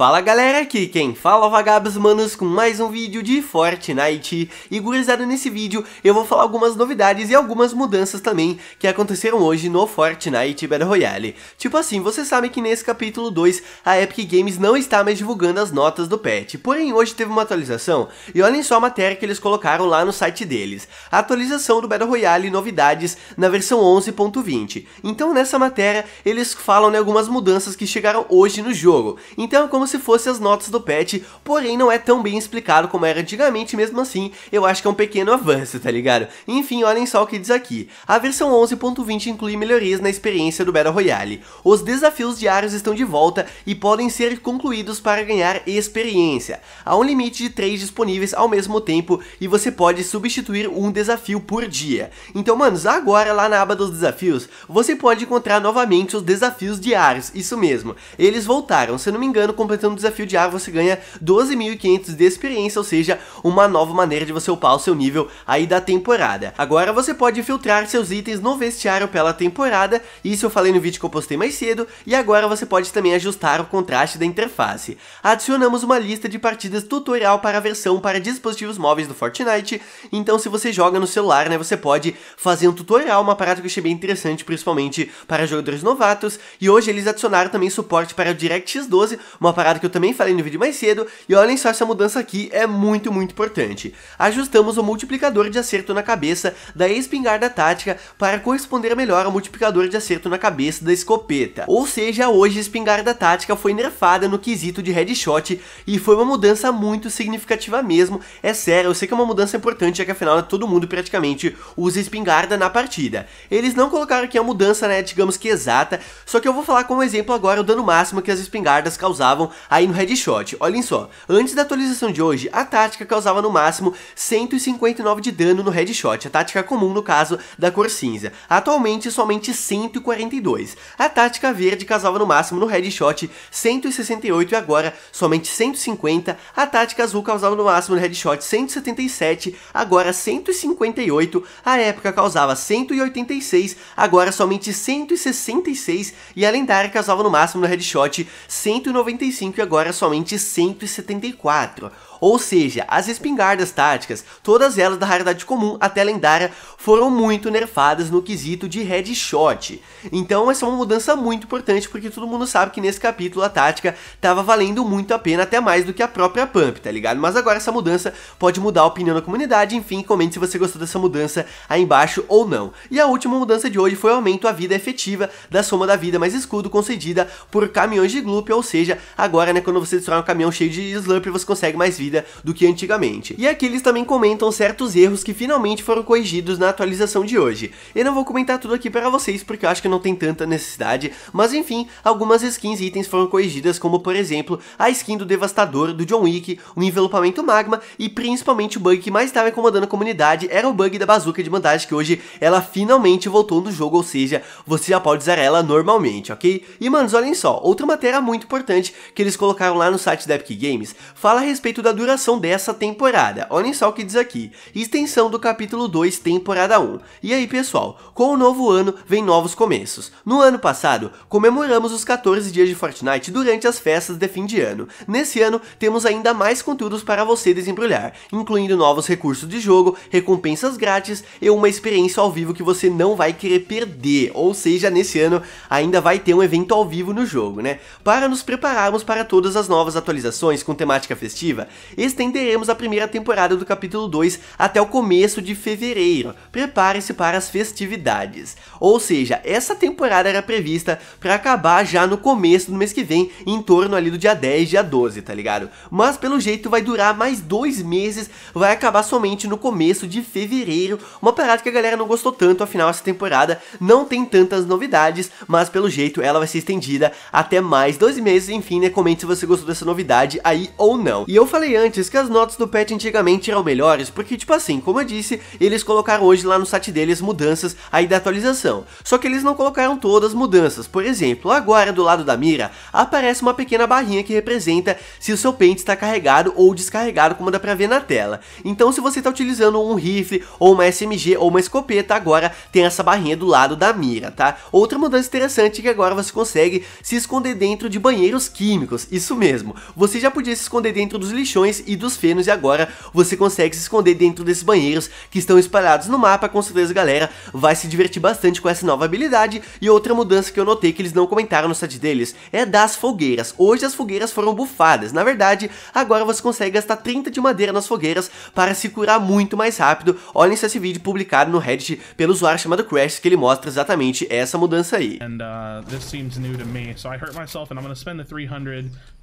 Fala galera, aqui quem fala é vagabos manos com mais um vídeo de Fortnite E gurizada, nesse vídeo eu vou falar algumas novidades e algumas mudanças também que aconteceram hoje no Fortnite Battle Royale Tipo assim, você sabe que nesse capítulo 2 a Epic Games não está mais divulgando as notas do patch Porém hoje teve uma atualização e olhem só a matéria que eles colocaram lá no site deles A atualização do Battle Royale novidades na versão 11.20 Então nessa matéria eles falam de algumas mudanças que chegaram hoje no jogo Então é como se fosse as notas do patch, porém não é tão bem explicado como era antigamente, mesmo assim, eu acho que é um pequeno avanço, tá ligado? Enfim, olhem só o que diz aqui. A versão 11.20 inclui melhorias na experiência do Battle Royale. Os desafios diários estão de volta e podem ser concluídos para ganhar experiência. Há um limite de 3 disponíveis ao mesmo tempo e você pode substituir um desafio por dia. Então, manos, agora lá na aba dos desafios, você pode encontrar novamente os desafios diários, isso mesmo. Eles voltaram, se não me engano, completamente no o desafio diário, ah, você ganha 12.500 de experiência, ou seja, uma nova maneira de você upar o seu nível aí da temporada. Agora você pode filtrar seus itens no vestiário pela temporada, isso eu falei no vídeo que eu postei mais cedo, e agora você pode também ajustar o contraste da interface. Adicionamos uma lista de partidas tutorial para a versão para dispositivos móveis do Fortnite, então se você joga no celular, né, você pode fazer um tutorial, uma parada que eu achei bem interessante, principalmente para jogadores novatos, e hoje eles adicionaram também suporte para o DirectX 12, uma parada que eu também falei no vídeo mais cedo, e olhem só essa mudança aqui, é muito, muito importante. Ajustamos o multiplicador de acerto na cabeça da espingarda tática para corresponder melhor ao multiplicador de acerto na cabeça da escopeta. Ou seja, hoje a espingarda tática foi nerfada no quesito de headshot, e foi uma mudança muito significativa mesmo, é sério, eu sei que é uma mudança importante, já é que afinal todo mundo praticamente usa espingarda na partida. Eles não colocaram aqui a mudança, né, digamos que exata, só que eu vou falar como exemplo agora o dano máximo que as espingardas causavam aí no headshot. Olhem só, antes da atualização de hoje, a tática causava no máximo 159 de dano no headshot, a tática comum no caso da cor cinza. Atualmente, somente 142. A tática verde causava no máximo no headshot 168 e agora somente 150. A tática azul causava no máximo no headshot 177, agora 158. A época causava 186, agora somente 166 e a lendária causava no máximo no headshot 195 175 e agora somente 174. Ou seja, as espingardas táticas, todas elas da raridade comum até lendária, foram muito nerfadas no quesito de headshot. Então essa é uma mudança muito importante porque todo mundo sabe que nesse capítulo a tática tava valendo muito a pena até mais do que a própria pump, tá ligado? Mas agora essa mudança pode mudar a opinião da comunidade, enfim, comente se você gostou dessa mudança aí embaixo ou não. E a última mudança de hoje foi o aumento à vida efetiva da soma da vida mais escudo concedida por caminhões de gloop, ou seja, a agora, né, quando você destrói um caminhão cheio de slurp, você consegue mais vida do que antigamente. E aqui eles também comentam certos erros que finalmente foram corrigidos na atualização de hoje. Eu não vou comentar tudo aqui para vocês, porque eu acho que não tem tanta necessidade, mas enfim, algumas skins e itens foram corrigidas, como por exemplo, a skin do Devastador, do John Wick, o envelopamento magma, e principalmente o bug que mais estava incomodando a comunidade era o bug da bazuca de mandagem que hoje ela finalmente voltou no jogo, ou seja, você já pode usar ela normalmente, ok? E manos, olhem só, outra matéria muito importante que que eles colocaram lá no site da Epic Games fala a respeito da duração dessa temporada. Olhem só o que diz aqui: extensão do capítulo 2, temporada 1. E aí, pessoal, com o novo ano vem novos começos. No ano passado, comemoramos os 14 dias de Fortnite durante as festas de fim de ano. Nesse ano, temos ainda mais conteúdos para você desembrulhar, incluindo novos recursos de jogo, recompensas grátis e uma experiência ao vivo que você não vai querer perder. Ou seja, nesse ano ainda vai ter um evento ao vivo no jogo, né? Para nos prepararmos para todas as novas atualizações com temática festiva, estenderemos a primeira temporada do capítulo 2 até o começo de fevereiro. Prepare-se para as festividades. Ou seja, essa temporada era prevista para acabar já no começo do mês que vem, em torno ali do dia 10, dia 12, tá ligado? Mas pelo jeito vai durar mais dois meses, vai acabar somente no começo de fevereiro, uma parada que a galera não gostou tanto, afinal essa temporada não tem tantas novidades, mas pelo jeito ela vai ser estendida até mais dois meses, enfim, né? comente se você gostou dessa novidade aí ou não. E eu falei antes que as notas do patch antigamente eram melhores, porque tipo assim, como eu disse, eles colocaram hoje lá no site deles mudanças aí da atualização. Só que eles não colocaram todas as mudanças. Por exemplo, agora do lado da mira, aparece uma pequena barrinha que representa se o seu pente está carregado ou descarregado, como dá pra ver na tela. Então se você está utilizando um rifle, ou uma SMG, ou uma escopeta, agora tem essa barrinha do lado da mira, tá? Outra mudança interessante é que agora você consegue se esconder dentro de banheiros químicos, isso mesmo. Você já podia se esconder dentro dos lixões e dos fenos e agora você consegue se esconder dentro desses banheiros que estão espalhados no mapa. Com certeza, galera, vai se divertir bastante com essa nova habilidade. E outra mudança que eu notei que eles não comentaram no site deles é das fogueiras. Hoje as fogueiras foram bufadas. Na verdade, agora você consegue gastar 30 de madeira nas fogueiras para se curar muito mais rápido. Olhem se esse vídeo publicado no Reddit pelo usuário chamado Crash que ele mostra exatamente essa mudança aí. And, uh,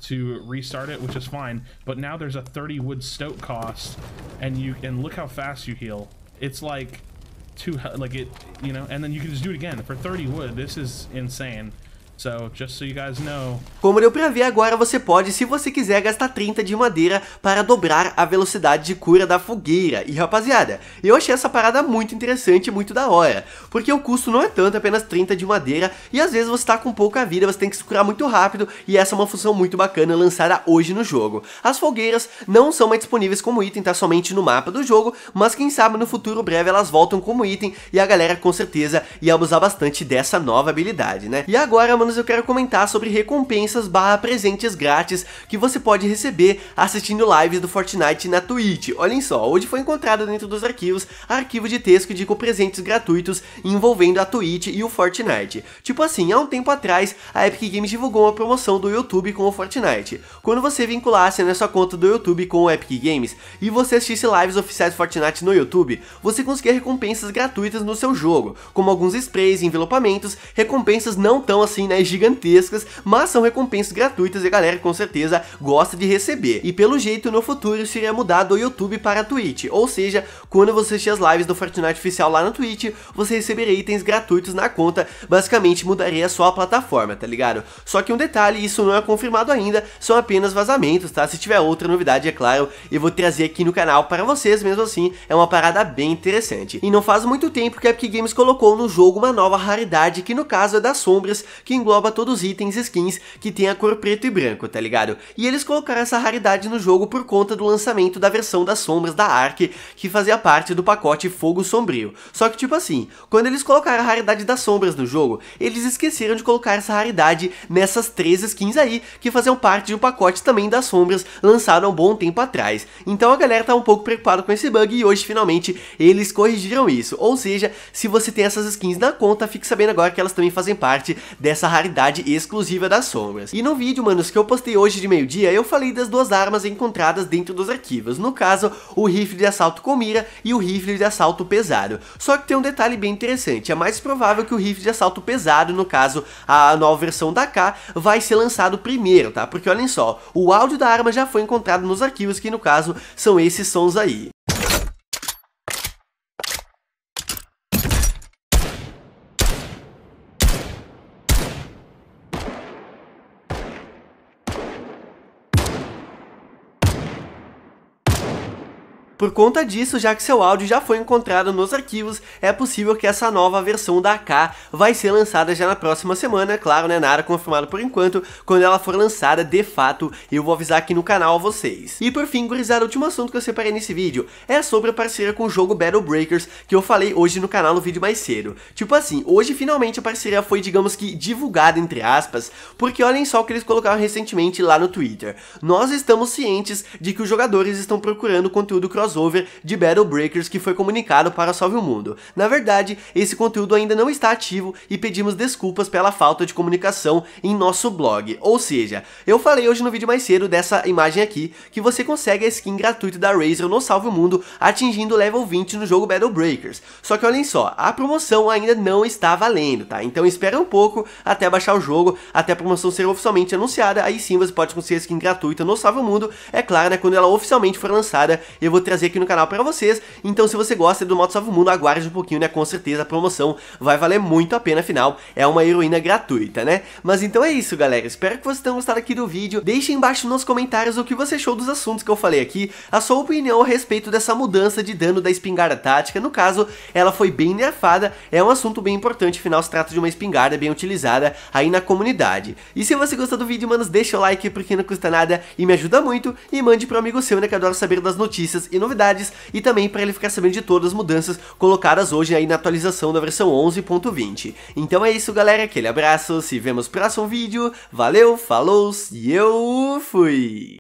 to restart it, which is fine. But now there's a 30 wood stoke cost, and you and look how fast you heal. It's like two like it, you know. And then you can just do it again for 30 wood. This is insane. Como deu pra ver agora, você pode, se você quiser, gastar 30 de madeira para dobrar a velocidade de cura da fogueira. E rapaziada, eu achei essa parada muito interessante e muito da hora, porque o custo não é tanto, é apenas 30 de madeira, e às vezes você tá com pouca vida, você tem que se curar muito rápido, e essa é uma função muito bacana lançada hoje no jogo. As fogueiras não são mais disponíveis como item, tá somente no mapa do jogo, mas quem sabe no futuro breve elas voltam como item, e a galera com certeza ia abusar bastante dessa nova habilidade, né? E agora, mano, eu quero comentar sobre recompensas barra presentes grátis que você pode receber assistindo lives do Fortnite na Twitch. Olhem só, hoje foi encontrado dentro dos arquivos arquivo de texto que indica presentes gratuitos envolvendo a Twitch e o Fortnite. Tipo assim, há um tempo atrás, a Epic Games divulgou uma promoção do YouTube com o Fortnite. Quando você vinculasse na sua conta do YouTube com o Epic Games e você assistisse lives oficiais do Fortnite no YouTube, você conseguia recompensas gratuitas no seu jogo, como alguns sprays, envelopamentos, recompensas não tão assim, né, né, gigantescas, mas são recompensas gratuitas e a galera com certeza gosta de receber. E pelo jeito, no futuro seria mudar do YouTube para a Twitch, ou seja, quando você assistir as lives do Fortnite oficial lá na Twitch, você receberá itens gratuitos na conta, basicamente mudaria só a plataforma, tá ligado? Só que um detalhe, isso não é confirmado ainda, são apenas vazamentos, tá? Se tiver outra novidade, é claro, eu vou trazer aqui no canal para vocês, mesmo assim, é uma parada bem interessante. E não faz muito tempo que a Epic Games colocou no jogo uma nova raridade, que no caso é das sombras, que engloba todos os itens e skins que tem a cor preto e branco, tá ligado? E eles colocaram essa raridade no jogo por conta do lançamento da versão das sombras da Ark, que fazia parte do pacote Fogo Sombrio. Só que tipo assim, quando eles colocaram a raridade das sombras no jogo, eles esqueceram de colocar essa raridade nessas três skins aí, que faziam parte de um pacote também das sombras lançado há um bom tempo atrás. Então a galera tá um pouco preocupada com esse bug e hoje finalmente eles corrigiram isso. Ou seja, se você tem essas skins na conta, fique sabendo agora que elas também fazem parte dessa raridade raridade exclusiva das sombras. E no vídeo, manos, que eu postei hoje de meio-dia, eu falei das duas armas encontradas dentro dos arquivos, no caso, o rifle de assalto com mira e o rifle de assalto pesado. Só que tem um detalhe bem interessante, é mais provável que o rifle de assalto pesado, no caso, a nova versão da K, vai ser lançado primeiro, tá? Porque olhem só, o áudio da arma já foi encontrado nos arquivos, que no caso, são esses sons aí. Por conta disso, já que seu áudio já foi encontrado nos arquivos, é possível que essa nova versão da AK vai ser lançada já na próxima semana, é claro, né, nada confirmado por enquanto, quando ela for lançada de fato, eu vou avisar aqui no canal a vocês. E por fim, gurizada, o último assunto que eu separei nesse vídeo é sobre a parceria com o jogo Battle Breakers, que eu falei hoje no canal no vídeo mais cedo. Tipo assim, hoje finalmente a parceria foi, digamos que, divulgada, entre aspas, porque olhem só o que eles colocaram recentemente lá no Twitter. Nós estamos cientes de que os jogadores estão procurando conteúdo cross crossover de Battle Breakers que foi comunicado para Salve o Mundo. Na verdade, esse conteúdo ainda não está ativo e pedimos desculpas pela falta de comunicação em nosso blog. Ou seja, eu falei hoje no vídeo mais cedo dessa imagem aqui, que você consegue a skin gratuita da Razer no Salve o Mundo, atingindo o level 20 no jogo Battle Breakers. Só que olhem só, a promoção ainda não está valendo, tá? Então espera um pouco até baixar o jogo, até a promoção ser oficialmente anunciada, aí sim você pode conseguir a skin gratuita no Salve o Mundo. É claro, né, quando ela oficialmente for lançada, eu vou trazer trazer aqui no canal para vocês. Então se você gosta do Moto Salvo Mundo, aguarde um pouquinho, né? Com certeza a promoção vai valer muito a pena, afinal é uma heroína gratuita, né? Mas então é isso, galera. Espero que vocês tenham gostado aqui do vídeo. Deixe embaixo nos comentários o que você achou dos assuntos que eu falei aqui, a sua opinião a respeito dessa mudança de dano da espingarda tática. No caso, ela foi bem nerfada, é um assunto bem importante, afinal se trata de uma espingarda bem utilizada aí na comunidade. E se você gostou do vídeo, manos, deixa o like porque não custa nada e me ajuda muito. E mande pro amigo seu, né, que adora saber das notícias e no novidades e também para ele ficar sabendo de todas as mudanças colocadas hoje aí na atualização da versão 11.20. Então é isso galera, aquele abraço, se vemos no próximo vídeo, valeu, falou e eu fui!